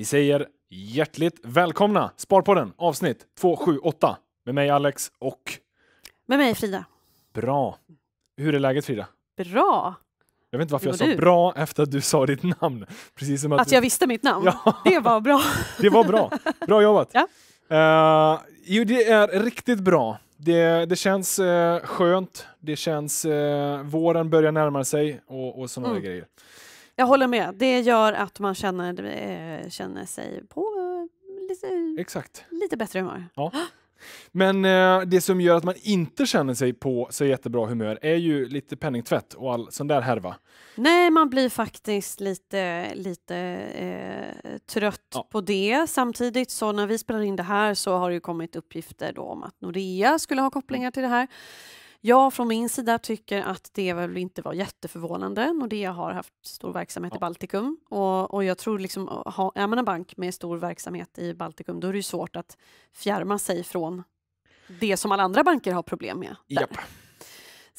Vi säger hjärtligt välkomna Sparpodden avsnitt 278 med mig Alex och med mig Frida. Bra. Hur är läget Frida? Bra. Jag vet inte varför jag sa du. bra efter att du sa ditt namn. Precis som att, att jag du... visste mitt namn? Ja. Det var bra. det var bra. Bra jobbat. Ja. Uh, jo, det är riktigt bra. Det, det känns uh, skönt. Det känns... Uh, våren börjar närma sig och, och sådana mm. grejer. Jag håller med. Det gör att man känner, eh, känner sig på eh, lite, Exakt. lite bättre humör. Ja. Men eh, det som gör att man inte känner sig på så jättebra humör är ju lite penningtvätt och all sån där härva. Nej, man blir faktiskt lite, lite eh, trött ja. på det. Samtidigt så när vi spelar in det här så har det kommit uppgifter då om att Nordea skulle ha kopplingar mm. till det här. Jag från min sida tycker att det väl inte var jätteförvånande. Nordea har haft stor verksamhet ja. i Baltikum och, och jag tror liksom, är man en bank med stor verksamhet i Baltikum då är det ju svårt att fjärma sig från det som alla andra banker har problem med. Där. Japp.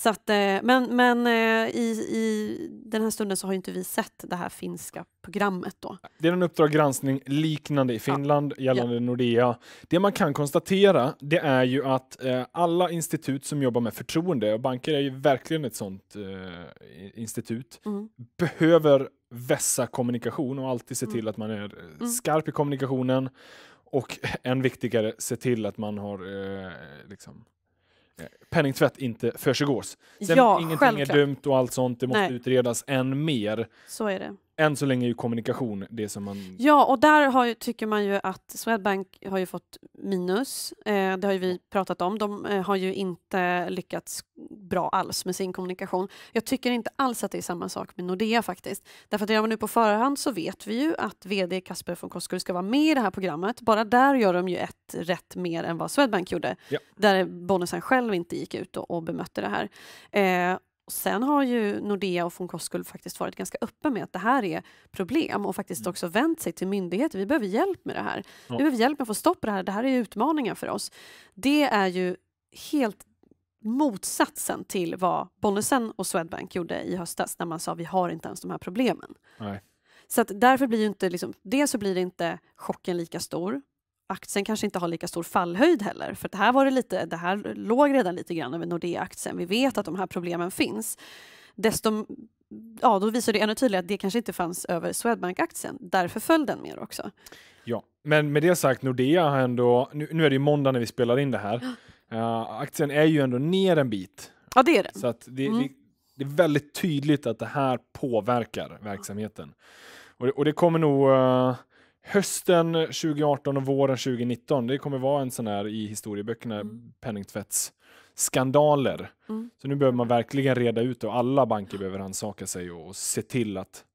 Så att, eh, men men eh, i, i den här stunden så har inte vi sett det här finska programmet. Då. Det är en Uppdrag granskning liknande i Finland ja. gällande ja. Nordea. Det man kan konstatera det är ju att eh, alla institut som jobbar med förtroende, och banker är ju verkligen ett sådant eh, institut, mm. behöver vässa kommunikation och alltid se mm. till mm. att man är mm. skarp i kommunikationen och än viktigare, se till att man har eh, liksom, penningtvätt inte försiggås. Sen, ja, ingenting självklart. är dumt och allt sånt, det måste Nej. utredas än mer. Så är det än så länge är ju kommunikation det som man... Ja, och där har, tycker man ju att Swedbank har ju fått minus. Eh, det har ju vi pratat om. De eh, har ju inte lyckats bra alls med sin kommunikation. Jag tycker inte alls att det är samma sak med Nordea faktiskt. Därför att redan nu på förhand så vet vi ju att vd Kasper von Koskull ska vara med i det här programmet. Bara där gör de ju ett rätt mer än vad Swedbank gjorde. Ja. Där Bonnesen själv inte gick ut och, och bemötte det här. Eh, sen har ju Nordea och von Koskull faktiskt varit ganska öppen med att det här är problem och faktiskt mm. också vänt sig till myndigheter. Vi behöver hjälp med det här. Vi behöver hjälp med att få stopp på det här. Det här är utmaningar för oss. Det är ju helt motsatsen till vad Bonnesen och Swedbank gjorde i höstas när man sa vi har inte ens de här problemen. Nej. Så att därför blir ju inte, liksom, dels så blir inte chocken lika stor aktien kanske inte har lika stor fallhöjd heller. För det här, var det lite, det här låg redan lite grann över Nordea-aktien. Vi vet att de här problemen finns. Desto, ja, då visar det ännu tydligare att det kanske inte fanns över Swedbank-aktien. Därför föll den mer också. Ja, men med det sagt, Nordea har ändå... Nu, nu är det ju måndag när vi spelar in det här. Uh, aktien är ju ändå ner en bit. Ja, det är den. Så det, mm. det, det, är väldigt tydligt att det här påverkar verksamheten. Och det, och det kommer nog... Uh, hösten 2018 och våren 2019. Det kommer vara en sån här i historieböckerna, mm. penningtvättsskandaler. Mm. Så nu behöver man verkligen reda ut och alla banker behöver ansaka sig och, se till att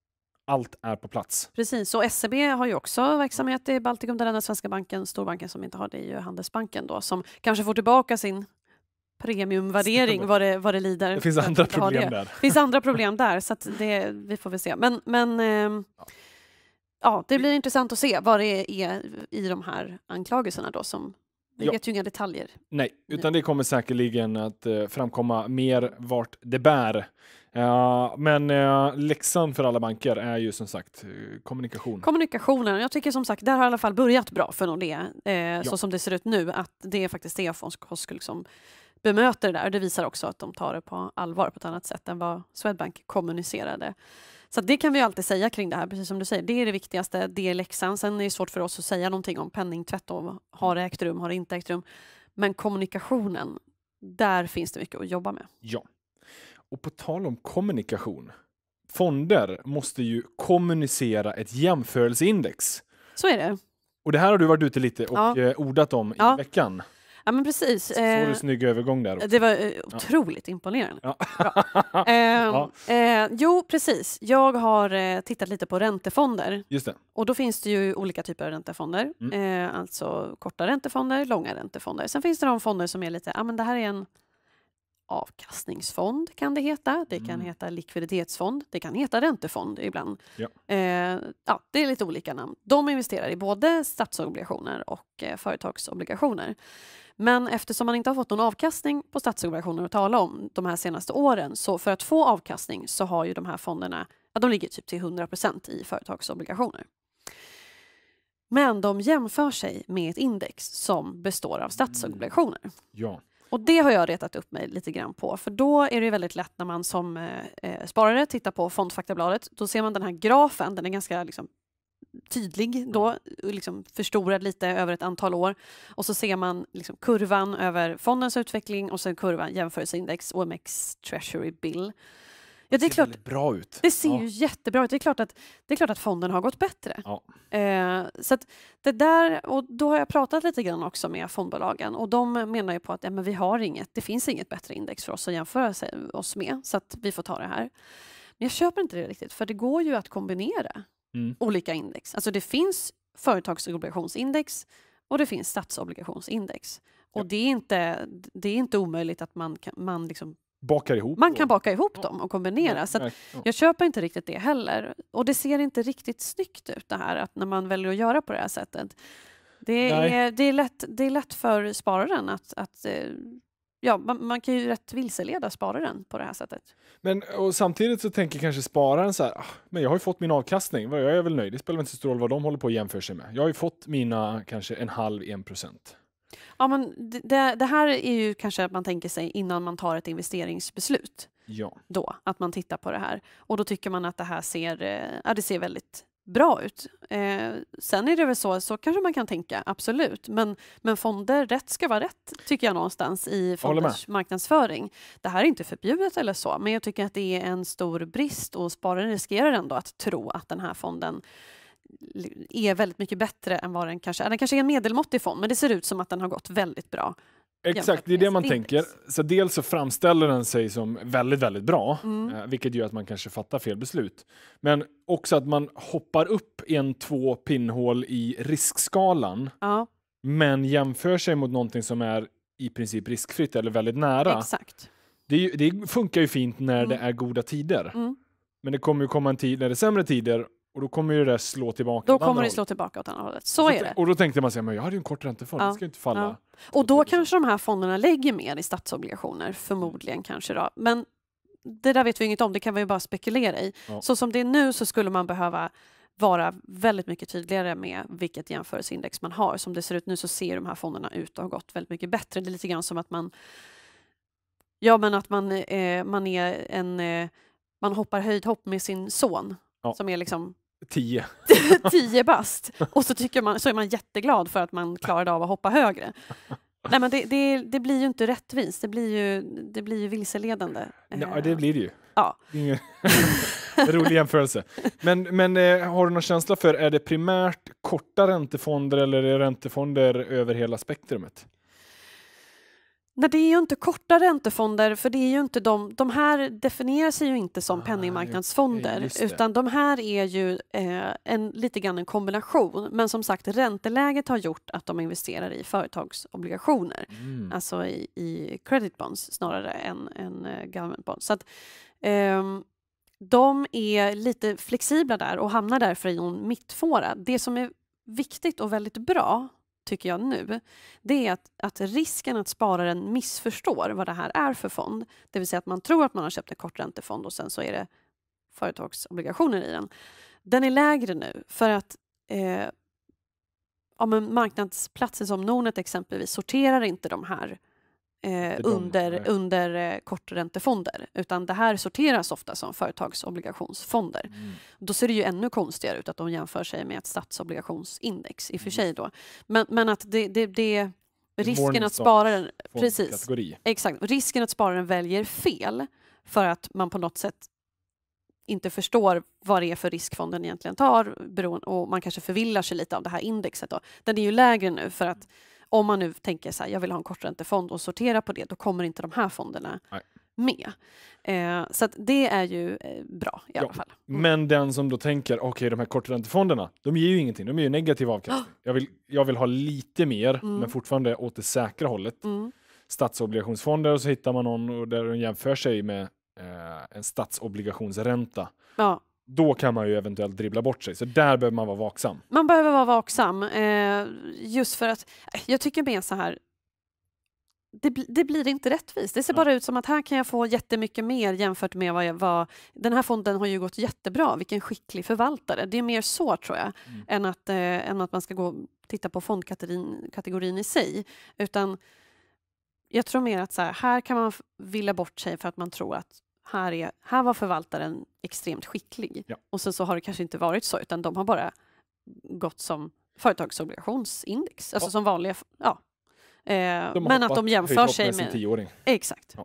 allt är på plats. Precis, och SEB har ju också verksamhet i Baltikum. Den enda svenska banken, storbanken som inte har det är ju Handelsbanken då, som kanske får tillbaka sin premiumvärdering vad det, vad det lider. Det finns andra problem det. där. Det finns andra problem där, så det, vi får väl se. Men, men eh, ja ja, det blir intressant att se vad det är i de här anklagelserna då som vi vet ju inga detaljer. Nej, utan det kommer säkerligen att eh, framkomma mer vart det bär. Eh, men eh, läxan för alla banker är ju som sagt kommunikation. Kommunikationen. Jag tycker som sagt, där har i alla fall börjat bra för Nordea, eh, ja. så som det ser ut nu, att det är faktiskt det Afons Kosk liksom bemöter det där. Det visar också att de tar det på allvar på ett annat sätt än vad Swedbank kommunicerade. Så det kan vi alltid säga kring det här, precis som du säger. Det är det viktigaste, det är läxan. Sen är det svårt för oss att säga någonting om penningtvätt och har det ägt rum, har det inte ägt rum. Men kommunikationen, där finns det mycket att jobba med. Ja. Och på tal om kommunikation. Fonder måste ju kommunicera ett jämförelseindex. Så är det. Och det här har du varit ute lite och ja. Eh, ordat om i ja. veckan. Ja, men precis. Så du eh, snygg övergång där. Också. Det var eh, otroligt ja. imponerande. Ja. Bra. ja. Ehm, eh, jo, precis. Jag har eh, tittat lite på räntefonder. Just det. Och då finns det ju olika typer av räntefonder. Mm. alltså korta räntefonder, långa räntefonder. Sen finns det de fonder som är lite, ja ah, men det här är en avkastningsfond kan det heta, det kan mm. heta likviditetsfond, det kan heta räntefond ibland. Ja. Eh, ja, det är lite olika namn. De investerar i både statsobligationer och eh, företagsobligationer. Men eftersom man inte har fått någon avkastning på statsobligationer att tala om de här senaste åren, så för att få avkastning så har ju de här fonderna, ja, de ligger typ till 100 i företagsobligationer. Men de jämför sig med ett index som består av mm. statsobligationer. Mm. Ja. Och det har jag retat upp mig lite grann på, för då är det väldigt lätt när man som eh, eh, sparare tittar på fondfaktabladet, då ser man den här grafen, den är ganska liksom, tydlig då, mm. liksom förstorad lite över ett antal år. Och så ser man liksom kurvan över fondens utveckling och sen kurvan jämförelseindex, OMX Treasury Bill. Ja, det är klart. bra ut. Det ser ja. ju jättebra ut. Det är klart att, det är klart att fonden har gått bättre. Ja. Eh, så det där, och då har jag pratat lite grann också med fondbolagen och de menar ju på att ja, men vi har inget, det finns inget bättre index för oss att jämföra sig, oss med så att vi får ta det här. Men jag köper inte det riktigt för det går ju att kombinera mm. olika index. Alltså det finns företagsobligationsindex och det finns statsobligationsindex. Och det är inte, det är inte omöjligt att man, kan, man liksom bakar ihop Man då. kan baka ihop dem och kombinera. Ja, så att ja. Jag köper inte riktigt det heller. Och det ser inte riktigt snyggt ut det här att när man väljer att göra på det här sättet. Det är, det är, lätt, det är lätt för spararen att, att eh, ja, man, man, kan ju rätt vilseleda spararen på det här sättet. Men och samtidigt så tänker kanske spararen så här, ah, men jag har ju fått min avkastning, jag är väl nöjd, det spelar inte så stor roll vad de håller på att jämföra sig med. Jag har ju fått mina kanske en halv, en procent. Ja, men det, det, här är ju kanske att man tänker sig innan man tar ett investeringsbeslut. Ja. Då, att man tittar på det här. Och då tycker man att det här ser, eh, ja, det ser väldigt bra ut. Eh, sen är det väl så, så kanske man kan tänka, absolut. Men, men fonder, rätt ska vara rätt, tycker jag någonstans i fonders marknadsföring. Det här är inte förbjudet eller så, men jag tycker att det är en stor brist och spararen riskerar ändå att tro att den här fonden är väldigt mycket bättre än vad den kanske är. Den kanske är en medelmåttig fond, men det ser ut som att den har gått väldigt bra. Exakt, det är det man tänker. Så dels så framställer den sig som väldigt, väldigt bra, mm. Eh, vilket gör att man kanske fattar fel beslut. Men också att man hoppar upp en, två pinnhål i riskskalan, ja. men jämför sig mot någonting som är i princip riskfritt eller väldigt nära. Exakt. Det, det funkar ju fint när mm. det är goda tider. Mm. Men det kommer ju komma en tid när det är sämre tider och då kommer ju det där slå tillbaka Då kommer det slå tillbaka åt andra hållet. Så, så är det. Och då tänkte man sig, men jag hade ju en kort räntefond, ja. det ska ju inte falla. Ja. Och då typ liksom. kanske de här fonderna lägger mer i statsobligationer, förmodligen kanske då. Men det där vet vi inget om, det kan vi ju bara spekulera i. Ja. Så som det är nu så skulle man behöva vara väldigt mycket tydligare med vilket jämförelseindex man har. Som det ser ut nu så ser de här fonderna ut och har gått väldigt mycket bättre. Det är lite grann som att man... Ja, men att man, eh, man är en... Eh, man hoppar höjdhopp med sin son ja. som är liksom Tio. Tio bast! Och så, tycker man, så är man jätteglad för att man klarade av att hoppa högre. Nej, men det, det, det blir ju inte rättvist, det blir ju, det blir ju vilseledande. Ja, eh, det blir det ju. Ja. Ingen rolig jämförelse. Men, men eh, har du någon känsla för, är det primärt korta räntefonder eller är det räntefonder över hela spektrumet? Nej, det är ju inte korta räntefonder, för det är ju inte de, de här definierar sig ju inte som ah, penningmarknadsfonder, utan de här är ju eh, en, lite grann en kombination. Men som sagt, ränteläget har gjort att de investerar i företagsobligationer, mm. alltså i, i credit bonds snarare än, än eh, government bonds. Så att, eh, de är lite flexibla där och hamnar därför i en mittfåra. Det som är viktigt och väldigt bra tycker jag nu, det är att, att risken att spararen missförstår vad det här är för fond, det vill säga att man tror att man har köpt en korträntefond och sen så är det företagsobligationer i den, den är lägre nu för att eh, ja, marknadsplatser som Nordnet exempelvis sorterar inte de här eh, under, de, under eh, korträntefonder, utan det här sorteras ofta som företagsobligationsfonder. Mm. Då ser det ju ännu konstigare ut att de jämför sig med ett statsobligationsindex i och för mm. sig då. Men, men att det, det, det risken att spararen... precis, exakt, risken att spararen väljer fel för att man på något sätt inte förstår vad det är för riskfonden egentligen tar och man kanske förvillar sig lite av det här indexet. Då. Den är ju lägre nu för att om man nu tänker så här, jag vill ha en korträntefond och sortera på det, då kommer inte de här fonderna Nej. med. Eh, så det är ju eh, bra i ja, alla fall. Mm. Men den som då tänker, okej okay, de här korträntefonderna, de ger ju ingenting, de ger ju negativ avkastning. jag, vill, jag vill ha lite mer, mm. men fortfarande åt det säkra hållet. Mm. Statsobligationsfonder och så hittar man någon där de jämför sig med eh, en statsobligationsränta. Ja då kan man ju eventuellt dribbla bort sig. Så där behöver man vara vaksam. Man behöver vara vaksam. Eh, just för att eh, jag tycker mer så här. Det, det blir inte rättvist. Det ser ja. bara ut som att här kan jag få jättemycket mer jämfört med vad jag var. Den här fonden har ju gått jättebra. Vilken skicklig förvaltare. Det är mer så tror jag mm. än, att, eh, än att man ska gå titta på fondkategorin kategorin i sig. Utan jag tror mer att så här, här kan man villa bort sig för att man tror att här, är, här var förvaltaren extremt skicklig. Ja. Och sen så har det kanske inte varit så, utan de har bara gått som företagsobligationsindex, alltså ja. som vanliga. Ja. Eh, men att de jämför sig med... med tioåring. Exakt. Ja.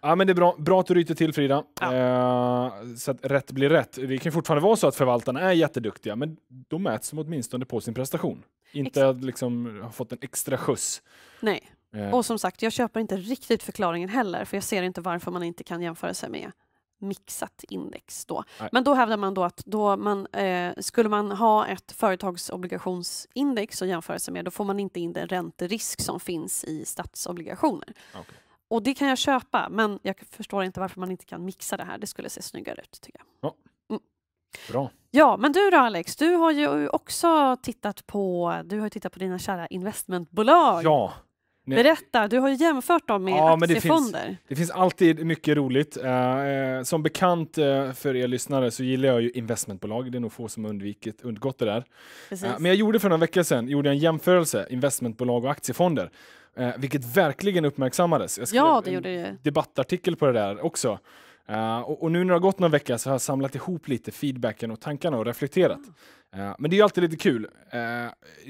Ja, men det är bra, bra att du ryter till Frida, ja. Eh, så att rätt blir rätt. Det kan fortfarande vara så att förvaltarna är jätteduktiga, men då mäts de åtminstone på sin prestation. Inte Exakt. att liksom ha fått en extra skjuts. Nej. Eh. Och som sagt, jag köper inte riktigt förklaringen heller, för jag ser inte varför man inte kan jämföra sig med mixat index då. Nej. Men då hävdar man då att då man, eh, skulle man ha ett företagsobligationsindex att jämföra sig med, då får man inte in den ränterisk som finns i statsobligationer. Okay. Och det kan jag köpa, men jag förstår inte varför man inte kan mixa det här. Det skulle se snyggare ut tycker jag. Ja. Mm. Bra. Ja, men du då Alex, du har ju också tittat på, du har tittat på dina kära investmentbolag. Ja, Berätta, du har ju jämfört dem med ja, aktiefonder. Det finns, det finns, alltid mycket roligt. Uh, som bekant uh, för er lyssnare så gillar jag ju investmentbolag. Det är nog få som undvikit, undgått det där. Uh, men jag gjorde för några veckor sedan gjorde en jämförelse, investmentbolag och aktiefonder. vilket verkligen uppmärksammades. Jag skrev ja, det gjorde en det. debattartikel på det där också. Uh, och, och, nu när det har gått några veckor så har jag samlat ihop lite feedbacken och tankarna och reflekterat. Uh, men det är alltid lite kul. Uh,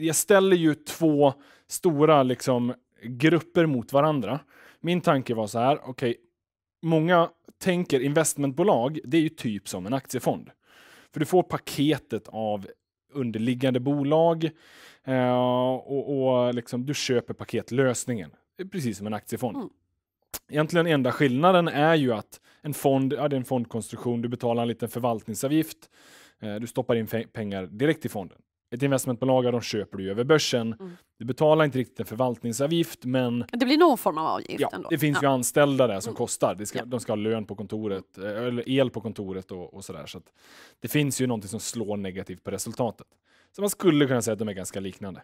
jag ställer ju två stora liksom, grupper mot varandra. Min tanke var så här, okej, okay, många tänker investmentbolag, det är ju typ som en aktiefond. För du får paketet av underliggande bolag eh, och, och liksom, du köper paketlösningen. Precis som en aktiefond. Mm. Egentligen enda skillnaden är ju att en fond, ja, det är en fondkonstruktion, du betalar en liten förvaltningsavgift, eh, du stoppar in pengar direkt i fonden ett investmentbolag, de köper du över börsen. Mm. Du betalar inte riktigt en förvaltningsavgift, men... Det blir någon form av avgift ja, ändå. Det finns ja. ju anställda där som mm. kostar. De ska, ja. de ska ha lön på kontoret, eh, eller el på kontoret och, och sådär. Så det finns ju någonting som slår negativt på resultatet. Så man skulle kunna säga att de är ganska liknande.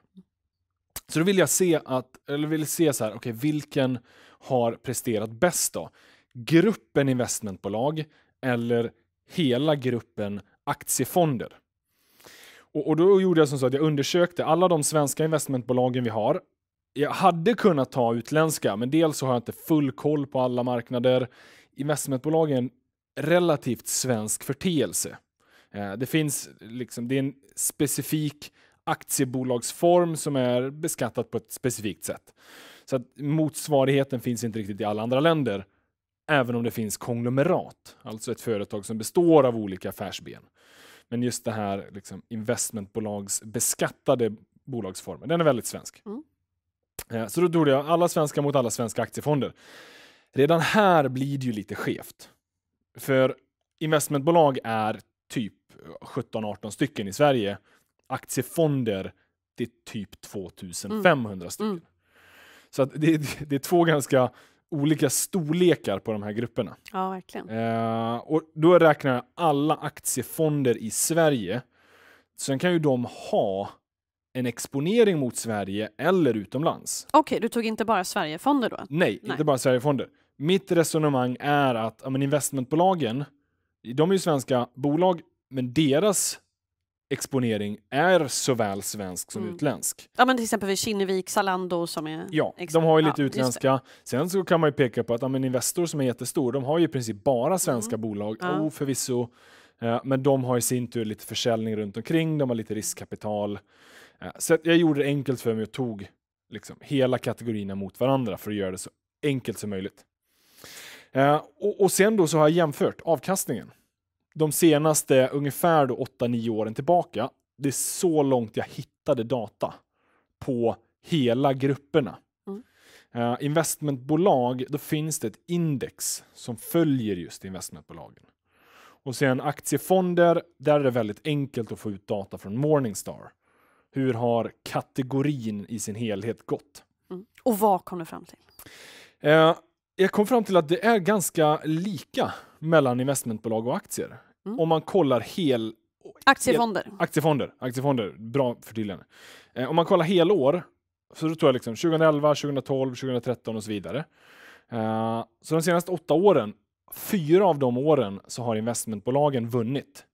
Så då vill jag se att, eller vill se så här, okay, vilken har presterat bäst då? Gruppen investmentbolag eller hela gruppen aktiefonder? Och, och då gjorde jag som så att jag undersökte alla de svenska investmentbolagen vi har. Jag hade kunnat ta utländska, men dels så har jag inte full koll på alla marknader. Investmentbolagen relativt svensk förteelse. Eh, det finns liksom, det är en specifik aktiebolagsform som är beskattat på ett specifikt sätt. Så att motsvarigheten finns inte riktigt i alla andra länder, även om det finns konglomerat, alltså ett företag som består av olika affärsben. Men just det här liksom, investmentbolagsbeskattade bolagsformen, den är väldigt svensk. Mm. Eh, så då gjorde jag alla svenska mot alla svenska aktiefonder. Redan här blir det ju lite skevt. För investmentbolag är typ 17-18 stycken i Sverige. Aktiefonder, det är typ 2500 mm. mm. stycken. Mm. Så det, det, är två ganska olika storlekar på de här grupperna. Ja, verkligen. Eh, och då räknar jag alla aktiefonder i Sverige. Sen kan ju de ha en exponering mot Sverige eller utomlands. Okej, okay, du tog inte bara Sverigefonder då? Nej, Nej, inte bara Sverigefonder. Mitt resonemang är att ja, men investmentbolagen, de är ju svenska bolag, men deras exponering är såväl svensk som mm. utländsk. Ja, men till exempel Kinnevik, Zalando som är... Ja, de har ju lite ja, utländska. Sen så kan man ju peka på att ja, men Investor som är jättestor, de har ju i princip bara svenska mm. bolag. Ja. Oh, förvisso. Eh, men de har i sin tur lite försäljning runt omkring, de har lite riskkapital. Eh, så jag gjorde det enkelt för mig och tog liksom, hela kategorierna mot varandra för att göra det så enkelt som möjligt. Eh, och, och sen då så har jag jämfört avkastningen de senaste ungefär 8-9 åren tillbaka, det är så långt jag hittade data på hela grupperna. Mm. Uh, investmentbolag, då finns det ett index som följer just investmentbolagen. Och sen aktiefonder, där är det väldigt enkelt att få ut data från Morningstar. Hur har kategorin i sin helhet gått? Mm. Och vad kom du fram till? Uh, jag kom fram till att det är ganska lika mellan investmentbolag och aktier. Mm. Om man kollar hel... Aktiefonder. Hel, aktiefonder, aktiefonder. Bra förtydligande. Eh, om man kollar helår, så då tror jag liksom 2011, 2012, 2013 och så vidare. Eh, så de senaste åtta åren, fyra av de åren så har investmentbolagen vunnit.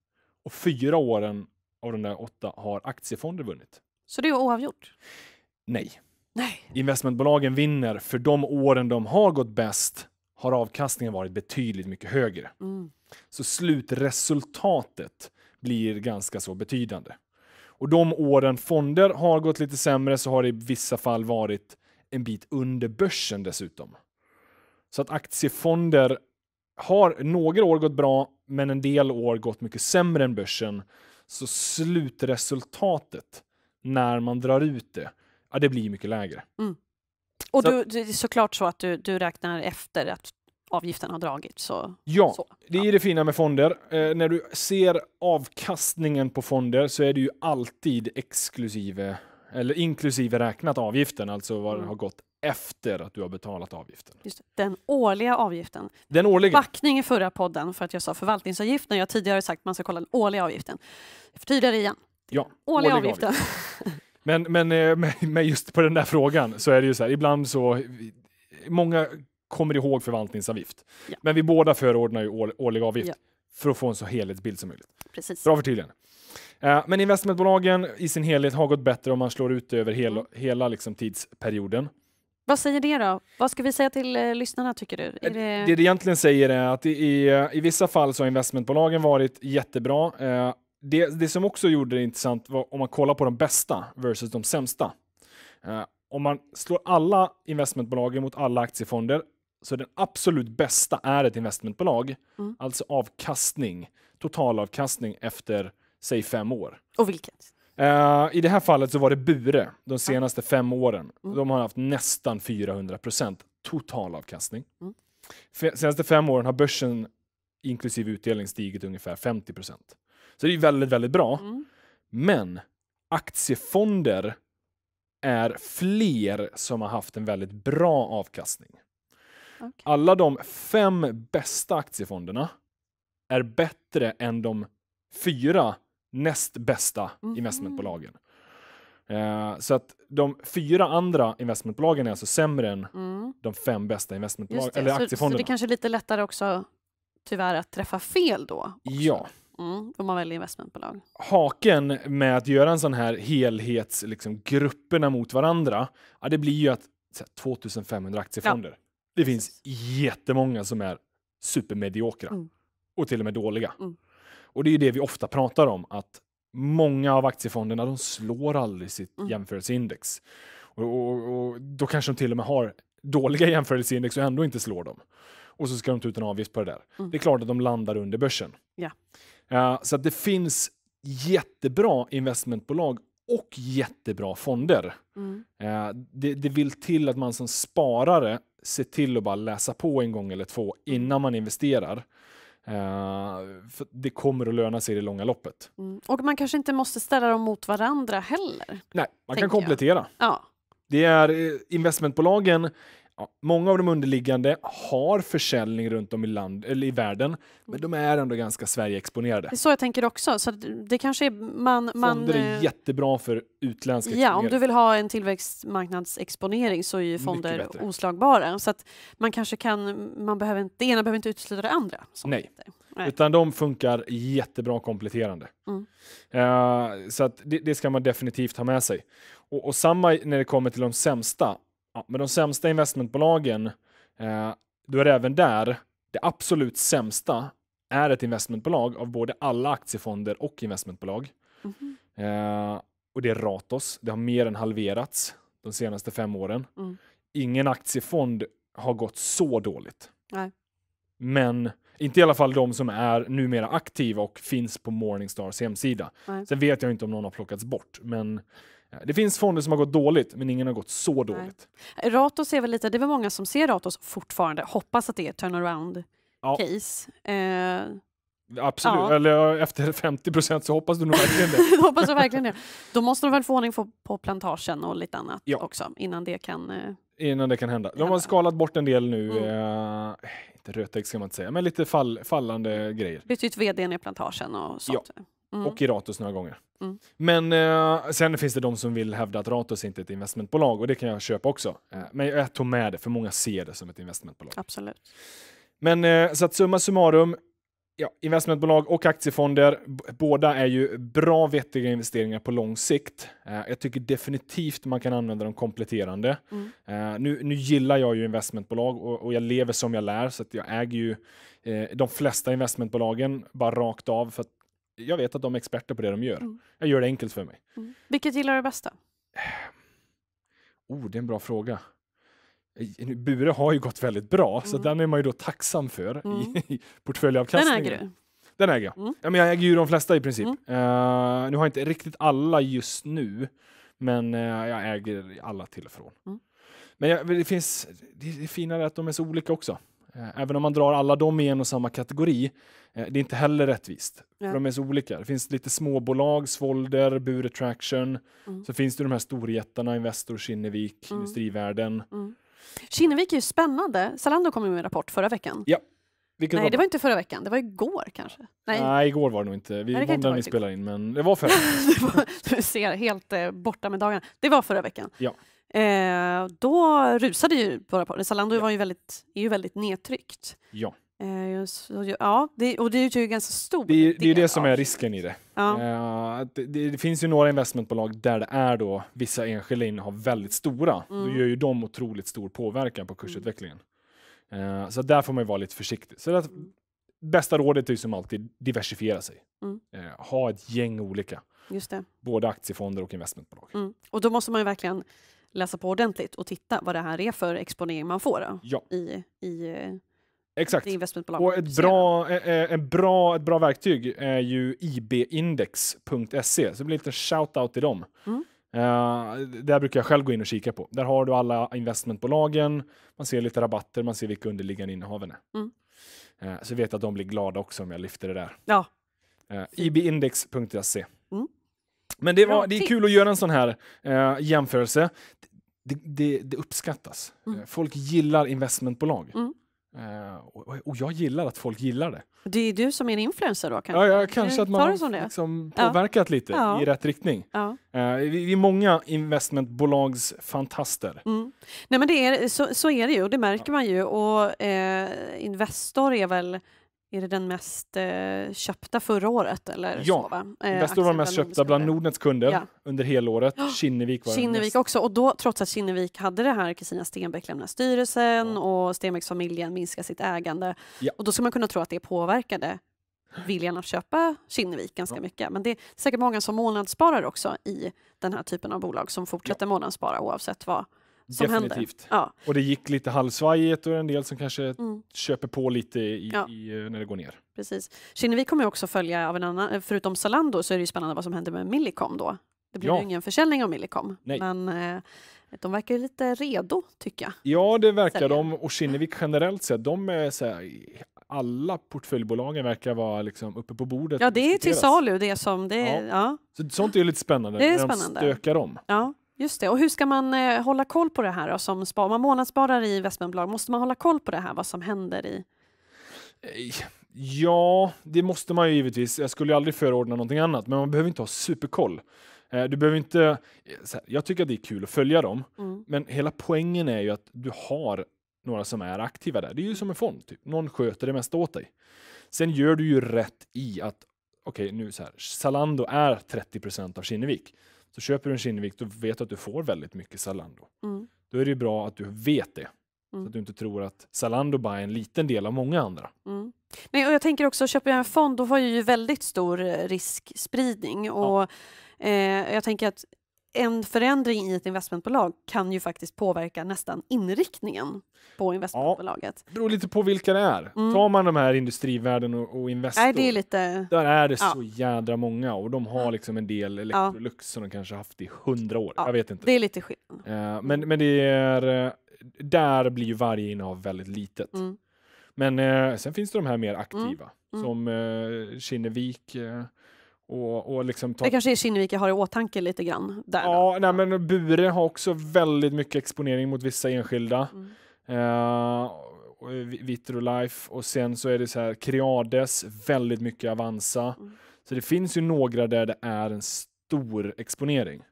Och fyra åren av de där åtta har aktiefonder vunnit. Så det är oavgjort? Nej. Nej. Investmentbolagen vinner för de åren de har gått bäst har avkastningen varit betydligt mycket högre. Mm. Så slutresultatet blir ganska så betydande. Och de åren fonder har gått lite sämre så har det i vissa fall varit en bit under börsen dessutom. Så att aktiefonder har några år gått bra, men en del år gått mycket sämre än börsen. Så slutresultatet, när man drar ut det, ja, det blir mycket lägre. Mm. Och du, det är såklart så att du, du räknar efter att avgiften har dragits? Så, ja, så. det är det fina med fonder. Eh, när du ser avkastningen på fonder så är det ju alltid exklusive eller inklusive räknat avgiften, alltså vad mm. det har gått efter att du har betalat avgiften. Just den årliga avgiften. Den årliga. Backning i förra podden för att jag sa förvaltningsavgiften. Jag har tidigare sagt att man ska kolla den årliga avgiften. Jag förtydligar igen. Ja, årliga, årliga avgiften. Avgift. Men, men eh, med just på den där frågan så är det ju så här, ibland så, många kommer ihåg förvaltningsavgift. Ja. Men vi båda förordnar ju år, årlig avgift ja. för att få en så helhetsbild som möjligt. Precis. Bra förtydligande. Eh, men investmentbolagen i sin helhet har gått bättre om man slår ut över hela, mm. hela liksom, tidsperioden. Vad säger det då? Vad ska vi säga till eh, lyssnarna tycker du? Är eh, det... det det egentligen säger är att i, i, i vissa fall så har investmentbolagen varit jättebra. Eh, det, det som också gjorde det intressant var om man kollar på de bästa versus de sämsta. Uh, om man slår alla investmentbolag mot alla aktiefonder så den absolut bästa är ett investmentbolag, mm. alltså avkastning, totalavkastning efter säg fem år. Och vilket? Uh, I det här fallet så var det Bure de senaste fem åren. Mm. De har haft nästan 400 procent total Mm. F senaste fem åren har börsen inklusive utdelning stigit ungefär 50 procent. Så det är väldigt, väldigt bra. Mm. Men aktiefonder är fler som har haft en väldigt bra avkastning. Okay. Alla de fem bästa aktiefonderna är bättre än de fyra näst bästa mm. investmentbolagen. Eh, så att de fyra andra investmentbolagen är alltså sämre än mm. de fem bästa investmentbolagen, eller så, aktiefonderna. Så, det är kanske är lite lättare också tyvärr att träffa fel då? Också. Ja, Mm, om man väljer investmentbolag. Haken med att göra en sån här helhets, liksom, grupperna mot varandra, ja, det blir ju att 2500 aktiefonder. Ja. Det finns Precis. jättemånga som är supermediokra mm. och till och med dåliga. Mm. Och det är det vi ofta pratar om, att många av aktiefonderna de slår aldrig sitt mm. jämförelseindex. Och, och, och, då kanske de till och med har dåliga jämförelseindex och ändå inte slår dem. Och så ska de ta ut en avgift på det där. Mm. Det är klart att de landar under börsen. Ja. Eh, så det finns jättebra investmentbolag och jättebra fonder. Mm. Eh, det, det, vill till att man som sparare ser till att bara läsa på en gång eller två innan man investerar. Eh, för det kommer att löna sig i det långa loppet. Mm. Och man kanske inte måste ställa dem mot varandra heller. Nej, man kan komplettera. Ja. Det är investmentbolagen ja, många av de underliggande har försäljning runt om i, land, eller i världen, men de är ändå ganska Sverige-exponerade. Så jag tänker också. Så det kanske är man, man, fonder är eh, jättebra för utländska Ja, om du vill ha en tillväxtmarknadsexponering så är ju fonder oslagbara. Så att man kanske kan, man behöver inte, det ena behöver inte utesluta det andra. Nej. Eh, nej. utan de funkar jättebra kompletterande. Mm. Uh, så det, det, ska man definitivt ha med sig. Och, och samma när det kommer till de sämsta Ja, men de sämsta investmentbolagen, eh, då är det även där det absolut sämsta är ett investmentbolag av både alla aktiefonder och investmentbolag. Mm -hmm. eh, och det är Ratos. Det har mer än halverats de senaste fem åren. Mm. Ingen aktiefond har gått så dåligt. Nej. Men inte i alla fall de som är numera aktiva och finns på Morningstars hemsida. Nej. Sen vet jag inte om någon har plockats bort, men det finns fonder som har gått dåligt, men ingen har gått så dåligt. Nej. Ratos är väl lite, det är väl många som ser Ratos fortfarande, hoppas att det är turnaround ja. case. Eh. Absolut, ja. eller efter 50 procent så hoppas du nog verkligen det. hoppas jag verkligen det. Då måste de väl få ordning på plantagen och lite annat ja. också innan det kan eh, Innan det kan hända. De har skalat bort en del nu, mm. eh, inte rötägg ska man inte säga, men lite fall, fallande mm. grejer. Bytt ut vdn i plantagen och sånt. Ja. Mm. Och i Ratos några gånger. Mm. Men eh, sen finns det de som vill hävda att Ratos inte är ett investmentbolag och det kan jag köpa också. Eh, men jag tog med det för många ser det som ett investmentbolag. Absolut. Men eh, så att summa summarum, ja, investmentbolag och aktiefonder, båda är ju bra vettiga investeringar på lång sikt. Eh, jag tycker definitivt man kan använda dem kompletterande. Mm. Eh, nu, nu gillar jag ju investmentbolag och, och jag lever som jag lär så att jag äger ju eh, de flesta investmentbolagen bara rakt av för att jag vet att de är experter på det de gör. Mm. Jag gör det enkelt för mig. Mm. Vilket gillar du bäst då? Oh, det är en bra fråga. Eh, Bure har ju gått väldigt bra, mm. så den är man ju då tacksam för mm. i portföljavkastningen. Den äger du? Den äger jag. Mm. Ja, men jag äger ju de flesta i princip. Uh, nu har jag inte riktigt alla just nu, men uh, jag äger alla till och från. Mm. Men jag, det finns, det, det fina att de är så olika också. Eh, även om man drar alla dem i en och samma kategori, eh, det är inte heller rättvist. För de är så olika. Det finns lite småbolag, Svolder, Bure Traction. Mm. Så finns det de här storjättarna, Investor, Kinnevik, mm. Industrivärden. Mm. Kinnevik är ju spännande. Zalando kom med en rapport förra veckan. Ja. Vilket Nej, var det var inte förra veckan, det var igår kanske? Nej, Nej igår var det nog inte. Vi, Nej, det inte vi typ. spelar in, men det var förra veckan. du ser, helt eh, borta med dagarna. Det var förra veckan. Ja. Eh, då rusade ju våra partner. Zalando ja. var ju väldigt, är ju väldigt nedtryckt. Ja. Eh, så, ja, det, och det är ju ganska stort. Det, det är ju det som är risken i det. Ja. Eh, det, det. finns ju några investmentbolag där det är då vissa enskilda innehav väldigt stora. Mm. Då gör ju de otroligt stor påverkan på mm. kursutvecklingen. Mm. så där får man ju vara lite försiktig. Så där, bästa rådet är ju som alltid diversifiera sig. Mm. Eh, ha ett gäng olika. Både aktiefonder och investmentbolag. Mm. Och då måste man ju verkligen läsa på ordentligt och titta vad det här är för exponering man får då, ja. i, i Exakt. Och ett bra, eh, eh, en bra, ett bra verktyg är ju ibindex.se, så det blir lite shout-out till dem. Mm. Uh, där brukar jag själv gå in och kika på. Där har du alla investmentbolagen, man ser lite rabatter, man ser vilka underliggande innehaven är. Mm. Uh, så jag vet att de blir glada också om jag lyfter det där. Ja. Uh, ibindex.se. Mm. Men det, var, det är kul att göra en sån här eh, jämförelse. Det, det, det uppskattas. Mm. Eh, folk gillar investmentbolag. Mm. Eh, och, och, jag gillar att folk gillar det. Det är du som är en influencer då? Kanske? Ja, jag, kanske att man har liksom påverkat ja. lite ja. i rätt riktning. Ja. Eh, vi är många investmentbolagsfantaster. Mm. Nej men det är, så, så är det ju, det märker man ju. Och eh, Investor är väl är det den mest eh, köpta förra året? Eller ja, så, eh, Västerås var den mest köpta bland Nordnets kunder ja. under helåret. Oh, Kinnevik var Kinnevik mest... också, och då trots att Kinnevik hade det här, Kristina Stenbeck lämnar styrelsen ja. och Stenbecksfamiljen minskar sitt ägande. Ja. Och då ska man kunna tro att det påverkade viljan att köpa Kinnevik ganska ja. mycket. Men det är säkert många som månadssparar också i den här typen av bolag som fortsätter ja. månadspara oavsett vad som Definitivt. händer. Ja. Och det gick lite halvsvajigt och en del som kanske mm. köper på lite i, ja. i, eh, när det går ner. Precis. Kinnevik kommer också följa av en annan, eh, förutom Zalando så är det ju spännande vad som händer med Millicom då. Det blir ja. ju ingen försäljning av Millicom, Nej. men eh, de verkar lite redo tycker jag. Ja, det verkar Säljer. de och Kinnevik generellt sett, de är så här, alla portföljbolagen verkar vara liksom uppe på bordet. Ja, det är till salu. Det som det, ja. Ja. Så, sånt är lite spännande, det är när spännande. de stökar om. Ja. Just det. Och hur ska man eh, hålla koll på det här? Då, som spa? Om man månadssparar i investmentbolag, måste man hålla koll på det här, vad som händer i? Eh, ja, det måste man ju givetvis. Jag skulle aldrig förordna någonting annat, men man behöver inte ha superkoll. Eh, du behöver inte, eh, här, jag tycker att det är kul att följa dem, mm. men hela poängen är ju att du har några som är aktiva där. Det är ju som en fond, typ. någon sköter det mesta åt dig. Sen gör du ju rätt i att, okej okay, nu så här, Zalando är 30 av Kinnevik så köper du en Kinnevik, då vet du att du får väldigt mycket Zalando. Mm. Då är det bra att du vet det. Mm. Så att du inte tror att Zalando bara är en liten del av många andra. Mm. Nej, och jag tänker också, köper jag en fond då har jag ju väldigt stor eh, riskspridning. Och, ja. eh, jag tänker att en förändring i ett investmentbolag kan ju faktiskt påverka nästan inriktningen på investmentbolaget. Ja, det beror lite på vilka det är. Mm. Tar man de här industrivärden och, och Investor, Nej, det är lite... där är det ja. så jädra många och de har liksom en del Electrolux ja. som de kanske haft i hundra år. Ja. Jag vet inte. Det är lite skillnad. Eh, men, men det är, eh, där blir ju varje innehav väldigt litet. Mm. Men eh, sen finns det de här mer mm. aktiva mm. som Kinnevik och, och liksom ta... Det kanske är Kinnevik jag har i åtanke lite grann. Där ja, nej, men Bure har också väldigt mycket exponering mot vissa enskilda. Mm. Uh, Vitro och sen så är det så här Creades, väldigt mycket Avanza. Mm. Så det finns ju några där det är en stor exponering.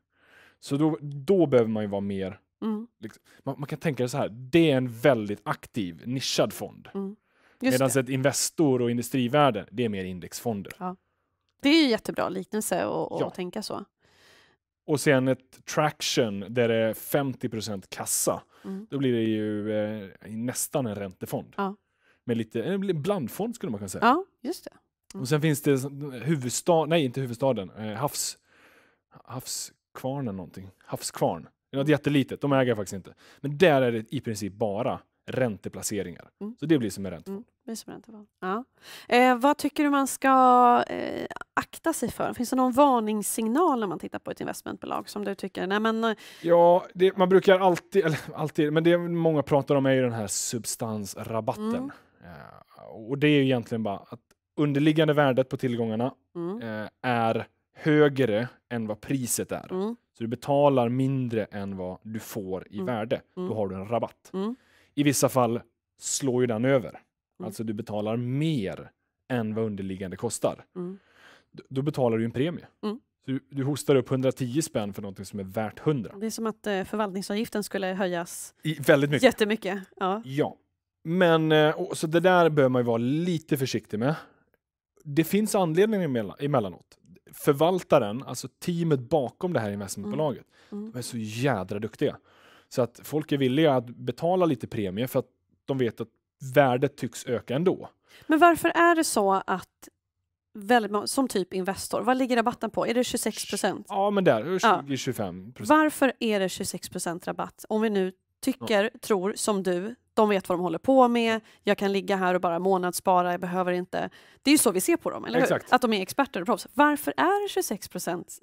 Så då, då behöver man ju vara mer... Mm. Liksom, man, man, kan tänka det så här, det är en väldigt aktiv, nischad fond. Mm. Medan ett Investor och industrivärden, det är mer indexfonder. Ja. Det är ju jättebra liknelse och, ja. att tänka så. Och sen ett traction där det är 50 kassa. Mm. Då blir det ju eh, nästan en räntefond. Ja. Med lite, en eh, blandfond skulle man kunna säga. Ja, just det. Mm. Och sen finns det huvudstad, nej inte huvudstaden, eh, havs, havskvarnen någonting. Havskvarn. Det är något mm. jättelitet, de äger jag faktiskt inte. Men där är det i princip bara ränteplaceringar. Mm. Så det blir som en räntefond. Mm. Mysbränteval. Ja. Eh, vad tycker du man ska eh, akta sig för? Finns det någon varningssignal när man tittar på ett investmentbolag som du tycker? Nej, men... Eh, ja, det, man brukar alltid, eller alltid, men det många pratar om är ju den här substansrabatten. Mm. Eh, och det är ju egentligen bara att underliggande värdet på tillgångarna mm. Eh, är högre än vad priset är. Mm. Så du betalar mindre än vad du får i mm. värde. Då mm. har du en rabatt. Mm. I vissa fall slår ju den över. Mm. Alltså du betalar mer än vad underliggande kostar. Mm. Då betalar du en premie. Mm. Du, du, hostar upp 110 spänn för någonting som är värt 100. Det är som att eh, förvaltningsavgiften skulle höjas I, väldigt mycket. jättemycket. Ja. ja. Men, eh, och, så det där bör man ju vara lite försiktig med. Det finns anledningar emellanåt. Förvaltaren, alltså teamet bakom det här investmentbolaget, mm. mm. de är så jädra duktiga. Så att folk är villiga att betala lite premie för att de vet att värdet tycks öka ändå. Men varför är det så att som typ Investor, vad ligger rabatten på? Är det 26 procent? Ja, men där 20-25 ja. Varför är det 26 procent rabatt? Om vi nu tycker, tror, som du. De vet vad de håller på med. Jag kan ligga här och bara månadsspara. Jag behöver inte. Det är ju så vi ser på dem, eller Exakt. hur? Att de är experter och proffs. Varför är det 26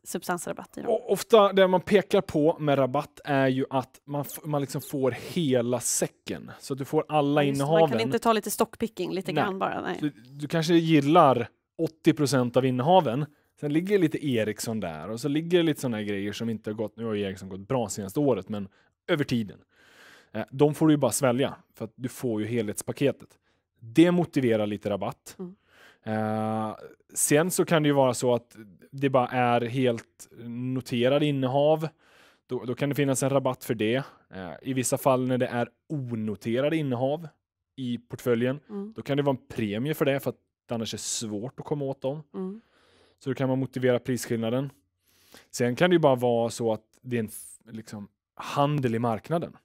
substansrabatt? I dem? Och ofta det man pekar på med rabatt är ju att man, man liksom får hela säcken. Så att du får alla ja, innehaven. Man kan inte ta lite stockpicking lite nej. grann bara. Nej. Du, du kanske gillar 80 av innehaven. Sen ligger lite Ericsson där och så ligger lite sådana grejer som inte har gått. Nu har ju Ericsson gått bra senaste året, men över tiden. Eh, de får du ju bara svälja för att du får ju helhetspaketet. Det motiverar lite rabatt. Mm. Eh, sen så kan det ju vara så att det bara är helt noterade innehav. Då, då kan det finnas en rabatt för det. Eh, I vissa fall när det är onoterade innehav i portföljen, mm. då kan det vara en premie för det för att det annars är svårt att komma åt dem. Mm. Så då kan man motivera prisskillnaden. Sen kan det ju bara vara så att det är en liksom, handel i marknaden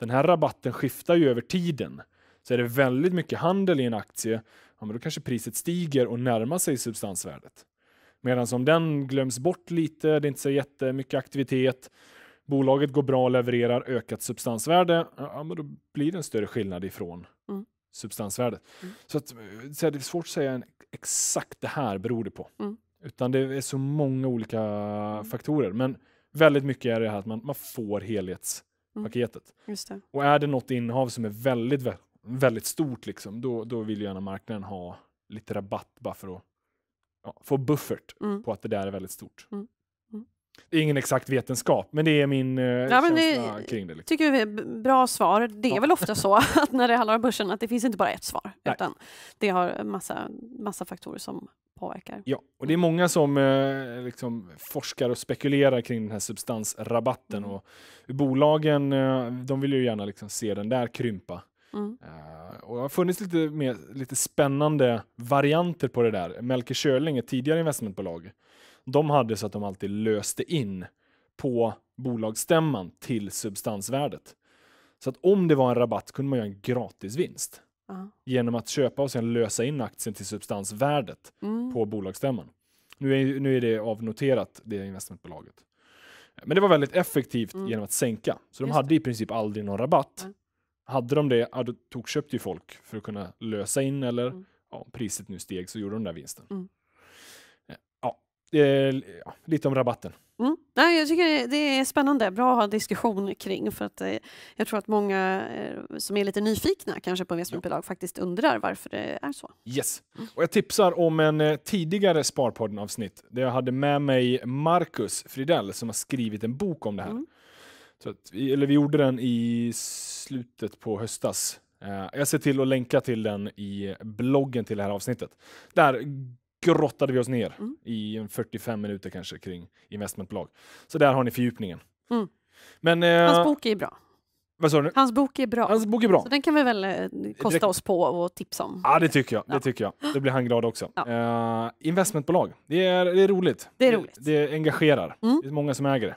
den här rabatten skiftar ju över tiden. Så är det väldigt mycket handel i en aktie, ja, men då kanske priset stiger och närmar sig substansvärdet. Medan om den glöms bort lite, det är inte så jättemycket aktivitet, bolaget går bra och levererar ökat substansvärde, ja, men då blir det en större skillnad ifrån mm. substansvärdet. Mm. Så, att, så är det är svårt att säga exakt det här beror det på. Mm. Utan det är så många olika mm. faktorer. Men väldigt mycket är det här att man, man får helhets Mm. paketet. Mm. Och är det något innehav som är väldigt, väldigt stort, liksom, då, då vill gärna marknaden ha lite rabatt bara för att ja, få buffert mm. på att det där är väldigt stort. Mm. mm. Det är ingen exakt vetenskap, men det är min eh, ja, känsla det, kring det. Liksom. Tycker vi är bra svar. Det är ja. väl ofta så att när det handlar om börsen att det finns inte bara ett svar, Nej. utan det har massa, massa faktorer som påverkar. Ja, och det är många som eh, liksom forskar och spekulerar kring den här substansrabatten mm. och bolagen eh, de vill ju gärna liksom se den där krympa. Mm. Uh, och det har funnits lite, mer, lite spännande varianter på det där. Melker Schörling, ett tidigare investmentbolag, de hade så att de alltid löste in på bolagsstämman till substansvärdet. Så att om det var en rabatt kunde man göra en gratisvinst genom att köpa och sen lösa in aktien till substansvärdet mm. på bolagsstämman. Nu är, nu är det avnoterat, det investmentbolaget. Men det var väldigt effektivt mm. genom att sänka. Så de Just hade det. i princip aldrig någon rabatt. Mm. Hade de det, ja, då tokköpte ju folk för att kunna lösa in eller mm. ja, priset nu steg så gjorde de den där vinsten. Mm. Ja, eh, ja, lite om rabatten. Mm. Nej, jag tycker det är spännande, bra att ha diskussion kring för att eh, jag tror att många eh, som är lite nyfikna kanske på investmentbolag faktiskt undrar varför det är så. Yes, mm. och jag tipsar om en eh, tidigare Sparpodden avsnitt där jag hade med mig Marcus Fridell som har skrivit en bok om det här. Mm. Så att, eller vi gjorde den i slutet på höstas. Eh, jag ser till att länka till den i bloggen till det här avsnittet. Där grottade vi oss ner mm. i 45 minuter kanske kring investmentbolag. Så där har ni fördjupningen. Mm. Men, eh, Hans bok är bra. Hans bok är bra. Hans bok är bra. Så den kan vi väl eh, kosta Direkt. oss på och tipsa om. Ja, det tycker jag. Ja. Det tycker jag. Då blir han glad också. Ja. Eh, investmentbolag. Det är, det är roligt. Det är roligt. Det, det engagerar. Mm. Det är många som äger det.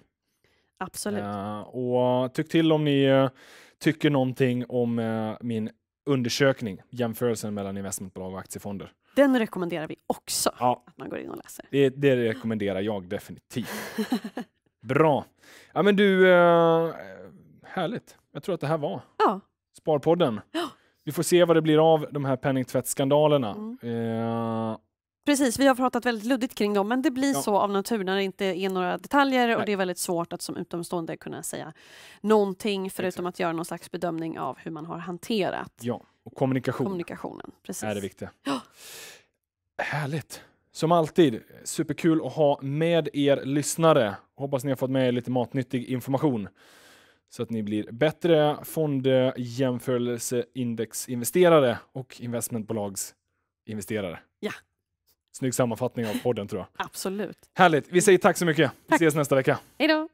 Absolut. Eh, och tyck till om ni eh, tycker någonting om min undersökning, jämförelsen mellan investmentbolag och aktiefonder. Den rekommenderar vi också ja. att man går in och läser. Det, det rekommenderar jag definitivt. Bra. Ja men du, uh, härligt. Jag tror att det här var ja. Sparpodden. Ja. Vi får se vad det blir av de här penningtvättsskandalerna. Mm. Uh, Precis, vi har pratat väldigt luddigt kring dem, men det blir ja. så av natur när det inte är några detaljer Nej. och det är väldigt svårt att som utomstående kunna säga någonting förutom Exakt. att göra någon slags bedömning av hur man har hanterat ja. Och kommunikation Kommunikationen, precis. är det viktiga. Ja. Härligt! Som alltid, superkul att ha med er lyssnare. Hoppas ni har fått med er lite matnyttig information så att ni blir bättre fondjämförelseindexinvesterare och investmentbolagsinvesterare. Ja. Snygg sammanfattning av podden tror jag. Absolut. Härligt. Vi säger tack så mycket. Tack. Vi ses nästa vecka. Hej då.